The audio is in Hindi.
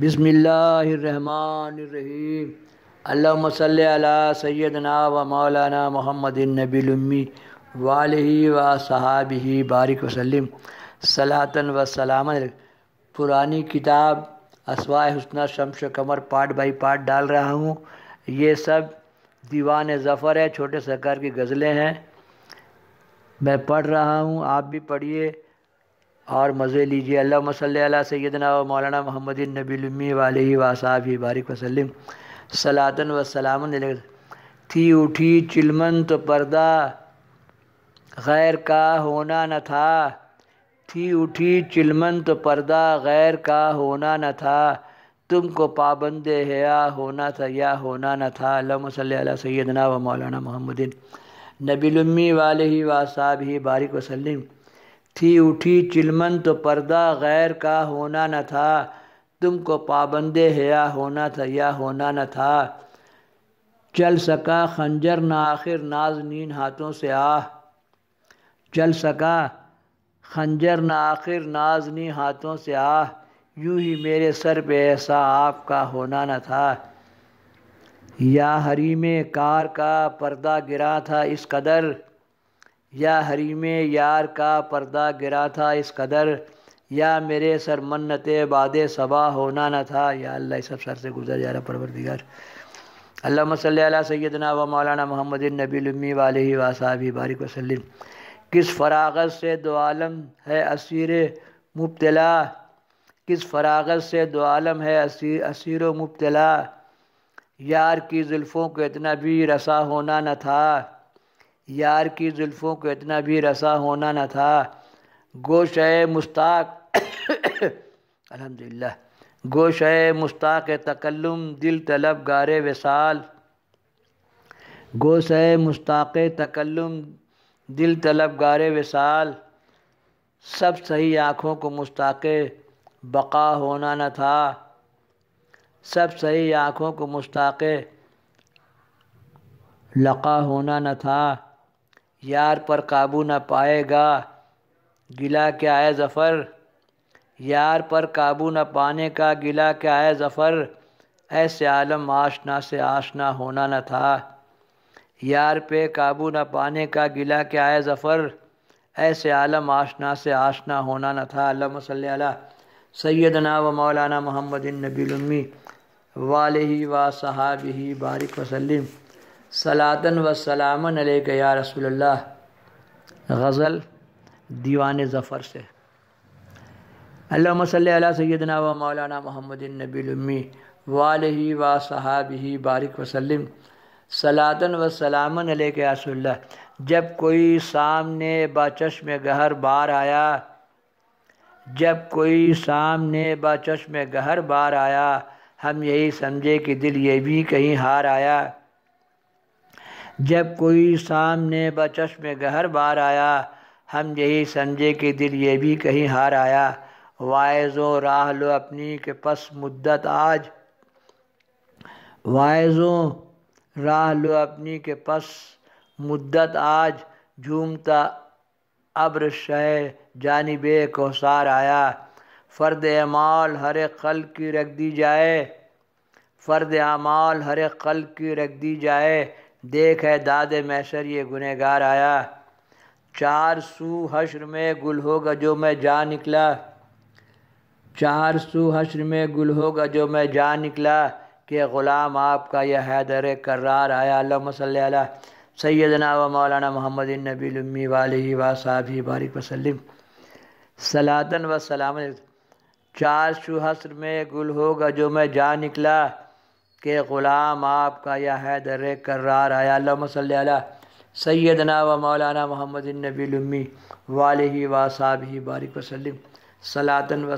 बिसमीम अल्लाम सैदना व मौलाना मोहम्मद नबीमी वाल व सहाबी बारिक वसलम सलातन व सलाम पुरानी किताब असवा हसना शम्स कमर पार्ट बाई पार्ट डाल रहा हूँ ये सब दीवान ज़फ़र है छोटे सरकार की गज़लें हैं मैं पढ़ रहा हूँ आप भी पढ़िए और मज़े लीजिए अल्लाह सल सैदना मौलाना मोहम्मद नबीमी वाल ही बारिक वसलम सलातन व सलाम थी उठी चिलमन तो पर्दा गैर का होना न था थी उठी चिलमन तो पर्दा गैर का होना न था तुमको पाबंद है या होना था या होना न था अल्लाह सल सैदना व मौलाना मोहम्मद नबीमी वाल ही बारिक वसलम थी उठी चिलमन तो पर्दा गैर का होना न था तुमको है हया होना था या होना न था चल सका खंजर ना आखिर नींद हाथों से आह चल सका खंजर ना आखिर नाजनी हाथों से आह यूं ही मेरे सर पे ऐसा आपका होना न था या हरी में कार का पर्दा गिरा था इस कदर या में यार का पर्दा गिरा था इस कदर या मेरे सर मन्नत बाद सबा होना न था या अल्लाह सब सर से गुजर जा रहा परवरदिगार अल्लाह सल सैदना व मौलाना मोहम्मद नबीमी वाल वासाबी बारिक वसलम किस फरागत से दो आलम है असीर मुबतला किस फरागत से दो आलम है असीर मुबतला यार की जुल्फ़ों को इतना भी रसा होना न था यार की जुल्फ़ों को इतना भी रसा होना न था गोश मुस्ताक अलहमदिल्ला गोश मुस्ताक तकल्लुम दिल तलब गारे वसाल गोश मुस्ताक तकल्लुम दिल तलब गारे वसाल सब सही आँखों को मुश्ताक बका होना न था सब सही आँखों को मुश्ताक लका होना न था यार पर काबू ना पाएगा गिला क्या है ज़फ़र यार पर काबू न पाने का गिला क्या है ज़फ़र ऐसे आलम आशना से आशना होना न था यार पे काबू न पाने का गिला क्या है ज़फ़र ऐसे आलम आशना से आशना होना न था अल्लाह सैदना व मौलाना मोहम्मद नबीलमी वाल व सहाबी बारिक वसलम सलातन व सलामन या रसोल्ला गज़ल दीवान ज़फ़र से अल्लाम अला सैदना व मौलाना मोहम्मद नबीमी वाल ही व साहब ही बारिक वसलम सलातन व सलामन रसोल्ला जब कोई सामने बाचश में गहर बार आया जब कोई सामने बाचश में गहर बार आया हम यही समझे कि दिल ये भी कहीं हार आया जब कोई सामने बचस में गहर बार आया हम यही समझे कि दिल ये भी कहीं हार आया वायज़ो राह लो अपनी के पस मुद्दत आज वायज़ो राह लो अपनी के पस मुद्दत आज झूमता अब्र शह जानब कोसार आया फ़र्द अमाल हरे कल की रख दी जाए फ़र्द अमाल हरे कल की रख दी जाए देख है दाद मैसर ये गुनहगार आया चार सू हश्र में गुल होगा जो मैं जा निकला चार सू हश्र में गुल होगा जो मैं जा निकला के ग़ुलाम आपका यह हैदर करार आया अल्लाह सैदना व मौलाना मोहम्मद नबीमी वाली व साहबी बारिक वसलम सलातन व सलाम चार सू हश्र में गुल होगा जो मैं जा निकला के ग़ुलाम आपका यह हैदर करार आया मसल सैदना व मौलाना मोहम्मद नबीमी वाल ही वासाब ही बारिक वसलम सलातन व